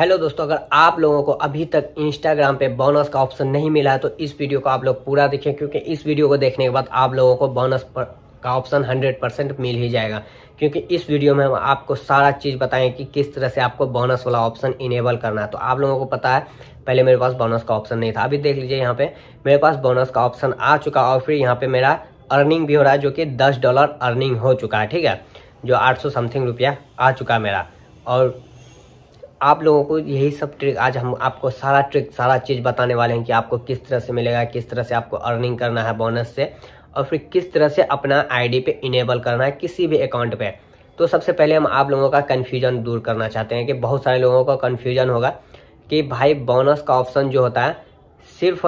hello दोस्तों अगर आप लोगों को अभी तक इंस्टाग्राम पे बोनस का ऑप्शन नहीं मिला है तो इस वीडियो को आप लोग पूरा देखें क्योंकि इस वीडियो को देखने के बाद आप लोगों को बोनस पर का ऑप्शन 100 परसेंट मिल ही जाएगा क्योंकि इस वीडियो में हम आपको सारा चीज़ बताएं कि किस तरह से आपको बोनस वाला ऑप्शन इनेबल करना है तो आप लोगों को पता है पहले मेरे पास बोनस का ऑप्शन नहीं था अभी देख लीजिए यहाँ पे मेरे पास बोनस का ऑप्शन आ चुका और फिर यहाँ पे मेरा अर्निंग भी हो रहा है जो कि दस डॉलर अर्निंग हो चुका है ठीक है जो आठ समथिंग रुपया आ चुका है मेरा और आप लोगों को यही सब ट्रिक आज हम आपको सारा ट्रिक सारा चीज़ बताने वाले हैं कि आपको किस तरह से मिलेगा किस तरह से आपको अर्निंग करना है बोनस से और फिर किस तरह से अपना आईडी पे इनेबल करना है किसी भी अकाउंट पे तो सबसे पहले हम आप लोगों का कन्फ्यूजन दूर करना चाहते हैं कि बहुत सारे लोगों का कन्फ्यूजन होगा कि भाई बोनस का ऑप्शन जो होता है सिर्फ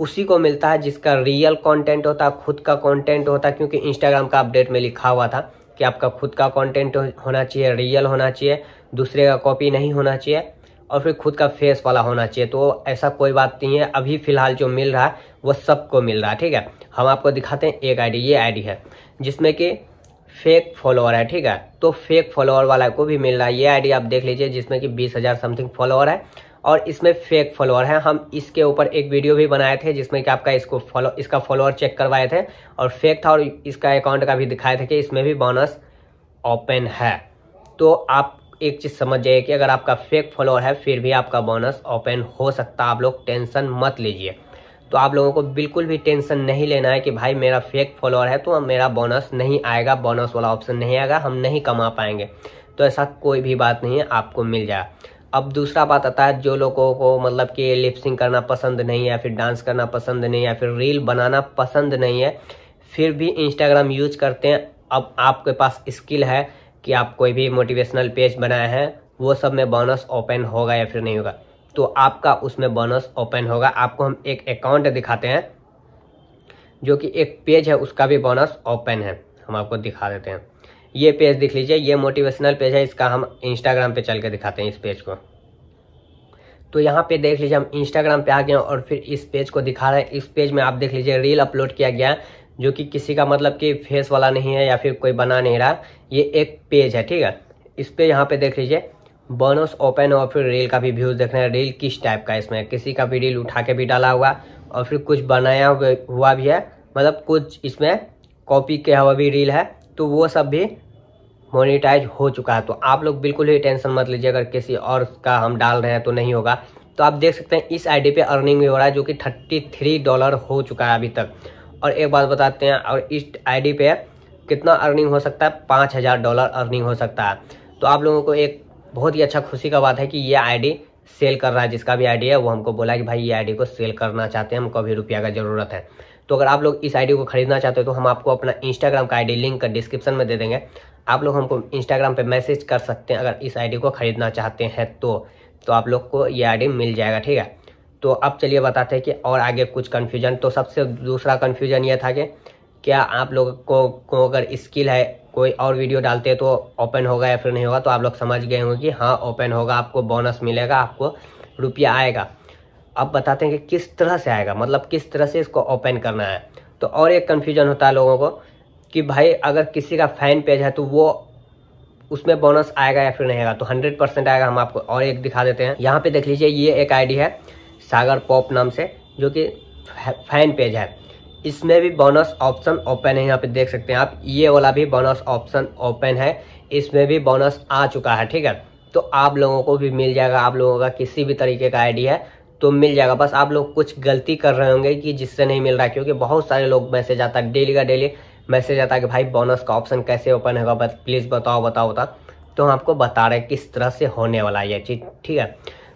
उसी को मिलता है जिसका रियल कंटेंट होता है खुद का कंटेंट होता है क्योंकि इंस्टाग्राम का अपडेट में लिखा हुआ था कि आपका खुद का कंटेंट होना चाहिए रियल होना चाहिए दूसरे का कॉपी नहीं होना चाहिए और फिर खुद का फेस वाला होना चाहिए तो ऐसा कोई बात नहीं है अभी फिलहाल जो मिल रहा है वो सबको मिल रहा है ठीक है हम आपको दिखाते हैं एक आईडी ये आईडी है जिसमें कि फेक फॉलोअर है ठीक है तो फेक फॉलोअर वाला को भी मिल रहा है ये आईडी आप देख लीजिए जिसमें कि बीस हज़ार समथिंग फॉलोअर है और इसमें फेक फॉलोअर है हम इसके ऊपर एक वीडियो भी बनाए थे जिसमें कि आपका इसको फॉलो इसका फॉलोअर चेक करवाए थे और फेक था और इसका अकाउंट का भी दिखाए थे कि इसमें भी बोनस ओपन है तो आप एक चीज़ समझ जाइए कि अगर आपका फेक फॉलोअर है फिर भी आपका बोनस ओपन हो सकता आप लोग टेंशन मत लीजिए तो आप लोगों को बिल्कुल भी टेंशन नहीं लेना है कि भाई मेरा फेक फॉलोअर है तो मेरा बोनस नहीं आएगा बोनस वाला ऑप्शन नहीं आएगा हम नहीं कमा पाएंगे तो ऐसा कोई भी बात नहीं है आपको मिल जाएगा अब दूसरा बात आता है जो लोगों को मतलब कि लिपसिंग करना पसंद नहीं है फिर डांस करना पसंद नहीं है फिर रील बनाना पसंद नहीं है फिर भी इंस्टाग्राम यूज करते हैं अब आपके पास स्किल है कि आप कोई भी मोटिवेशनल पेज बनाए हैं वो सब में बोनस ओपन होगा या फिर नहीं होगा तो आपका उसमें बोनस ओपन होगा आपको हम एक अकाउंट दिखाते हैं जो कि एक पेज है उसका भी बोनस ओपन है हम आपको दिखा देते हैं ये पेज देख लीजिए ये मोटिवेशनल पेज है इसका हम इंस्टाग्राम पे चल के दिखाते हैं इस पेज को तो यहाँ पे देख लीजिए हम इंस्टाग्राम पे आ गए और फिर इस पेज को दिखा रहे हैं इस पेज में आप देख लीजिए रील अपलोड किया गया है जो कि किसी का मतलब कि फेस वाला नहीं है या फिर कोई बना नहीं रहा ये एक पेज है ठीक है इस पर यहाँ पे देख लीजिए बोनस ओपन और फिर रील का भी व्यूज़ देख रहे हैं रील किस टाइप का इसमें किसी का भी रील उठा के भी डाला हुआ और फिर कुछ बनाया हुआ भी है मतलब कुछ इसमें कॉपी किया हुआ भी रील है तो वो सब भी मोनिटाइज हो चुका है तो आप लोग बिल्कुल ही टेंशन मत लीजिए अगर किसी और का हम डाल रहे हैं तो नहीं होगा तो आप देख सकते हैं इस आईडी पे अर्निंग भी हो रहा है जो कि थर्टी थ्री डॉलर हो चुका है अभी तक और एक बात बताते हैं और इस आईडी पे कितना अर्निंग हो सकता है पाँच हज़ार डॉलर अर्निंग हो सकता है तो आप लोगों को एक बहुत ही अच्छा खुशी का बात है कि ये आईडी सेल कर रहा है जिसका भी आईडी है वो हमको बोला कि भाई ये आईडी को सेल करना चाहते हैं हमको अभी रुपया का ज़रूरत है तो अगर आप लोग इस आईडी को खरीदना चाहते हो तो हम आपको अपना इंस्टाग्राम का आईडी लिंक डिस्क्रिप्शन में दे देंगे आप लोग हमको इंस्टाग्राम पे मैसेज कर सकते हैं अगर इस आईडी को खरीदना चाहते हैं तो तो आप लोग को ये आईडी मिल जाएगा ठीक है तो अब चलिए बताते हैं कि और आगे कुछ कन्फ्यूजन तो सबसे दूसरा कन्फ्यूजन ये था कि क्या आप लोग को, को अगर स्किल है कोई और वीडियो डालते हैं तो ओपन होगा या फिर नहीं होगा तो आप लोग समझ गए होंगे कि हाँ ओपन होगा आपको बोनस मिलेगा आपको रुपया आएगा अब बताते हैं कि किस तरह से आएगा मतलब किस तरह से इसको ओपन करना है तो और एक कन्फ्यूजन होता है लोगों को कि भाई अगर किसी का फैन पेज है तो वो उसमें बोनस आएगा या फिर नहीं आएगा तो हंड्रेड परसेंट आएगा हम आपको और एक दिखा देते हैं यहाँ पे देख लीजिए ये एक आईडी है सागर पॉप नाम से जो कि फैन पेज है इसमें भी बोनस ऑप्शन ओपन है यहाँ पे देख सकते हैं आप ये वाला भी बोनस ऑप्शन ओपन है इसमें भी बोनस आ चुका है ठीक है तो आप लोगों को भी मिल जाएगा आप लोगों का किसी भी तरीके का आईडी है तो मिल जाएगा बस आप लोग कुछ गलती कर रहे होंगे कि जिससे नहीं मिल रहा है क्योंकि बहुत सारे लोग मैसेज आता है डेली का डेली मैसेज आता है कि भाई बोनस का ऑप्शन कैसे ओपन होगा बस प्लीज़ बताओ बताओ बताओ तो हम आपको बता रहे हैं किस तरह से होने वाला है ये चीज़ ठीक है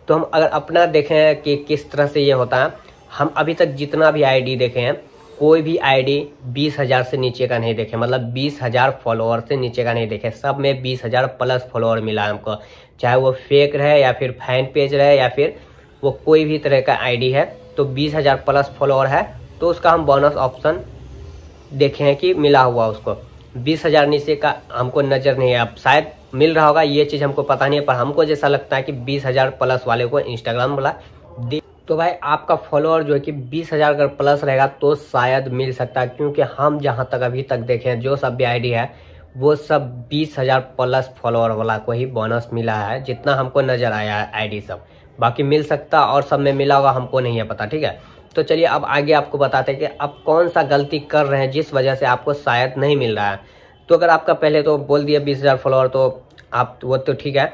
तो हम अगर अपना देखें कि किस तरह से ये होता है हम अभी तक जितना भी आई देखे हैं कोई भी आई बीस हज़ार से नीचे का नहीं देखे मतलब बीस हज़ार फॉलोअर से नीचे का नहीं देखे सब में बीस हज़ार प्लस फॉलोअर मिला हमको चाहे वो फेक रहे या फिर फैन पेज रहे या फिर वो कोई भी तरह का आईडी है तो बीस हज़ार प्लस फॉलोअर है तो उसका हम बोनस ऑप्शन देखे हैं कि मिला हुआ उसको बीस हज़ार नीचे का हमको नज़र नहीं है अब शायद मिल रहा होगा ये चीज़ हमको पता नहीं है पर हमको जैसा लगता है कि बीस हज़ार प्लस वाले को इंस्टाग्राम वाला दे तो भाई आपका फॉलोअर जो है कि बीस हज़ार अगर प्लस रहेगा तो शायद मिल सकता है क्योंकि हम जहाँ तक अभी तक देखें जो सब भी आईडी है वो सब बीस हजार प्लस फॉलोअर वाला को ही बोनस मिला है जितना हमको नज़र आया है आईडी सब बाकी मिल सकता और सब में मिला होगा हमको नहीं है पता ठीक है तो चलिए अब आगे आपको बताते हैं कि आप कौन सा गलती कर रहे हैं जिस वजह से आपको शायद नहीं मिल रहा है तो अगर आपका पहले तो बोल दिया बीस हज़ार फॉलोअर तो आप वो तो ठीक है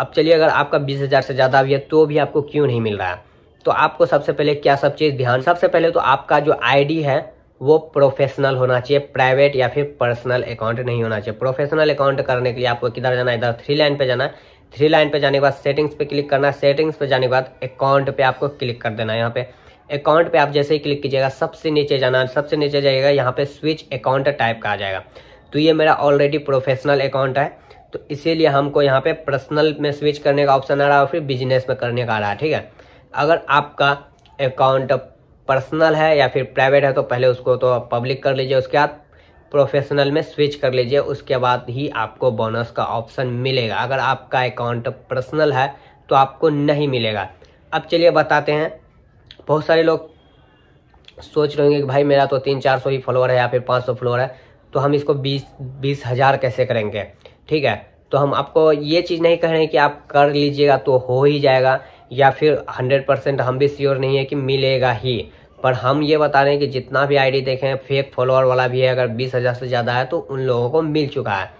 अब चलिए अगर आपका बीस हज़ार से ज़्यादा भी है तो भी आपको क्यों नहीं मिल रहा है तो आपको सबसे पहले क्या सब चीज़ ध्यान सबसे पहले तो आपका जो आईडी है वो प्रोफेशनल होना चाहिए प्राइवेट या फिर पर्सनल अकाउंट नहीं होना चाहिए प्रोफेशनल अकाउंट करने के लिए आपको किधर जाना है इधर थ्री लाइन पे जाना है थ्री लाइन पे जाने के बाद सेटिंग्स पे क्लिक करना है सेटिंग्स पे जाने के बाद अकाउंट पे आपको क्लिक कर देना है यहाँ पे अकाउंट पे आप जैसे ही क्लिक कीजिएगा सबसे नीचे जाना सबसे नीचे जाइएगा यहाँ पे स्विच अकाउंट टाइप का आ जाएगा तो ये मेरा ऑलरेडी प्रोफेशनल अकाउंट है तो इसीलिए हमको यहाँ पे पर्सनल में स्विच करने का ऑप्शन आ रहा है और फिर बिजनेस में करने का आ रहा है ठीक है अगर आपका अकाउंट पर्सनल है या फिर प्राइवेट है तो पहले उसको तो पब्लिक कर लीजिए उसके बाद प्रोफेशनल में स्विच कर लीजिए उसके बाद ही आपको बोनस का ऑप्शन मिलेगा अगर आपका अकाउंट पर्सनल है तो आपको नहीं मिलेगा अब चलिए बताते हैं बहुत सारे लोग सोच रहे होंगे कि भाई मेरा तो तीन चार सौ ही फॉलोअर है या फिर पाँच सौ फॉलोअर है तो हम इसको बीस बीस हज़ार कैसे करेंगे ठीक है तो हम आपको ये चीज़ नहीं कह रहे हैं कि आप कर लीजिएगा तो हो ही जाएगा या फिर हंड्रेड परसेंट हम भी श्योर नहीं है कि मिलेगा ही पर हम ये बता रहे हैं कि जितना भी आईडी देखें फेक फॉलोअर वाला भी है अगर बीस हज़ार से ज़्यादा है तो उन लोगों को मिल चुका है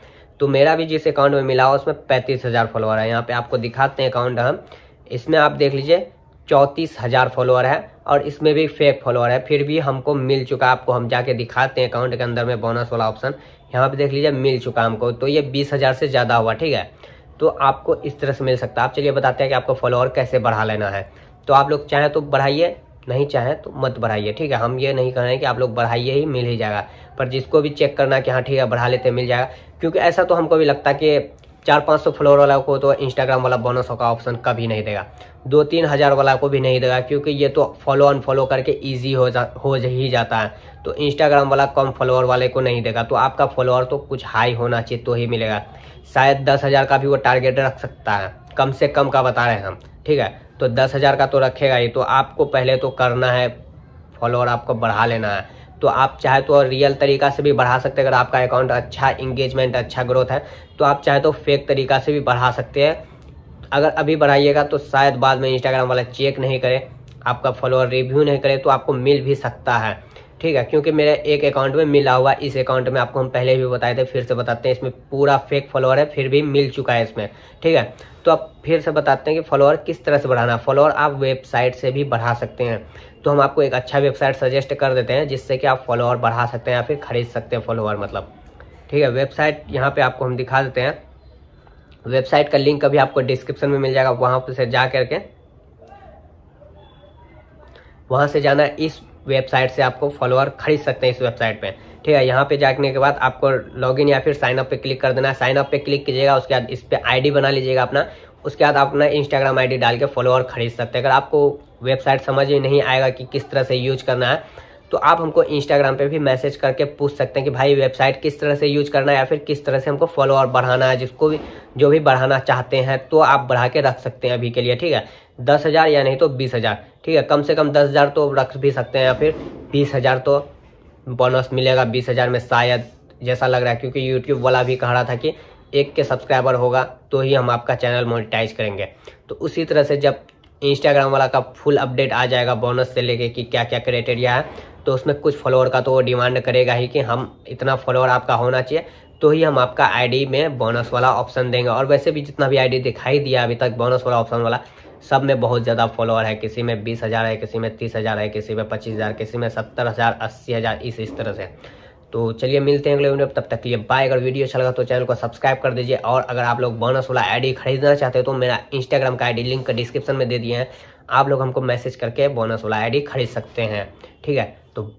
तो मेरा भी जिस अकाउंट में मिला उसमें पैंतीस हज़ार फॉलोअर है यहाँ पे आपको दिखाते हैं अकाउंट हम इसमें आप देख लीजिए चौंतीस हज़ार फॉलोअर है और इसमें भी फेक फॉलोअर है फिर भी हमको मिल चुका आपको हम जाके दिखाते हैं अकाउंट के अंदर में बोनस वाला ऑप्शन यहाँ पर देख लीजिए मिल चुका हमको तो ये बीस हज़ार से ज़्यादा हुआ ठीक है तो आपको इस तरह से मिल सकता है आप चलिए बताते हैं कि आपको फॉलोअर कैसे बढ़ा लेना है तो आप लोग चाहें तो बढ़ाइए नहीं चाहें तो मत बढ़ाइए ठीक है हम ये नहीं कह रहे हैं कि आप लोग बढ़ाइए ही मिल ही जाएगा पर जिसको भी चेक करना कि हाँ ठीक है बढ़ा लेते मिल जाएगा क्योंकि ऐसा तो हमको भी लगता है कि चार पाँच सौ फॉलोअर वाला को तो इंस्टाग्राम वाला बोनस का ऑप्शन कभी नहीं देगा दो तीन हज़ार वाला को भी नहीं देगा क्योंकि ये तो फॉलो अनफॉलो करके ईजी हो जा हो ही जाता है तो इंस्टाग्राम वाला कम फॉलोअर वाले को नहीं देगा तो आपका फॉलोअर तो कुछ हाई होना चाहिए तो ही मिलेगा शायद दस हज़ार का भी वो टारगेट रख सकता है कम से कम का बता रहे हैं हम ठीक है तो दस हज़ार का तो रखेगा ही तो आपको पहले तो करना है फॉलोअर आपको बढ़ा लेना है तो आप चाहे तो रियल तरीका से भी बढ़ा सकते हैं अगर आपका अकाउंट अच्छा इंगेजमेंट अच्छा ग्रोथ है तो आप चाहे तो फेक तरीका से भी बढ़ा सकते हैं अगर अभी बढ़ाइएगा तो शायद बाद में इंस्टाग्राम वाला चेक नहीं करे आपका फॉलोअर रिव्यू नहीं करे तो आपको मिल भी सकता है ठीक है क्योंकि मेरे एक अकाउंट में मिला हुआ इस अकाउंट में आपको हम पहले भी बताए थे फिर से बताते हैं इसमें पूरा फेक फॉलोअर है फिर भी मिल चुका है इसमें ठीक है तो आप फिर से बताते हैं कि फॉलोअर किस तरह से बढ़ाना फॉलोअर आप वेबसाइट से भी बढ़ा सकते हैं तो हम आपको एक अच्छा वेबसाइट सजेस्ट कर देते हैं जिससे कि आप फॉलोअर बढ़ा सकते हैं या फिर खरीद सकते हैं फॉलोअर मतलब ठीक है वेबसाइट यहाँ पर आपको हम दिखा देते हैं वेबसाइट का लिंक अभी आपको डिस्क्रिप्शन में मिल जाएगा वहाँ पर से जा करके वहाँ से जाना इस वेबसाइट से आपको फॉलोअर खरीद सकते हैं इस वेबसाइट पे ठीक है यहाँ पे जाने के बाद आपको लॉगिन या फिर साइन अप पे क्लिक कर देना है साइन अप पे क्लिक कीजिएगा उसके बाद इस पर आईडी बना लीजिएगा अपना उसके बाद आप अपना इंस्टाग्राम आईडी डाल के फॉलोअर खरीद सकते हैं अगर आपको वेबसाइट समझ में नहीं आएगा कि किस तरह से यूज करना है तो आप हमको इंस्टाग्राम पे भी मैसेज करके पूछ सकते हैं कि भाई वेबसाइट किस तरह से यूज करना है या फिर किस तरह से हमको फॉलोअर बढ़ाना है जिसको भी जो भी बढ़ाना चाहते हैं तो आप बढ़ा के रख सकते हैं अभी के लिए ठीक है दस हज़ार या नहीं तो बीस हज़ार ठीक है कम से कम दस हज़ार तो रख भी सकते हैं या फिर बीस हज़ार तो बोनस मिलेगा बीस हज़ार में शायद जैसा लग रहा है क्योंकि यूट्यूब वाला भी कह रहा था कि एक के सब्सक्राइबर होगा तो ही हम आपका चैनल मोनिटाइज करेंगे तो उसी तरह से जब इंस्टाग्राम वाला का फुल अपडेट आ जाएगा बोनस से लेके कि क्या क्या क्राइटेरिया है तो उसमें कुछ फॉलोअर का तो वो डिमांड करेगा ही कि हम इतना फॉलोअर आपका होना चाहिए तो ही हम आपका आईडी में बोनस वाला ऑप्शन देंगे और वैसे भी जितना भी आईडी दिखाई दिया अभी तक बोनस वाला ऑप्शन वाला सब में बहुत ज़्यादा फॉलोअर है किसी में बीस हज़ार है किसी में तीस हज़ार है किसी में पच्चीस हज़ार किसी में सत्तर हज़ार अस्सी हज़ार इस इस तरह से तो चलिए मिलते हैं अगले वीडियो तब तक के लिए बाय अगर वीडियो अच्छा लगा तो चैनल को सब्सक्राइब कर दीजिए और अगर आप लोग बोनस वाला आई खरीदना चाहते हो तो मेरा इंस्टाग्राम का आई लिंक डिस्क्रिप्शन में दे दिए हैं आप लोग हमको मैसेज करके बोनस वाला आई खरीद सकते हैं ठीक है तो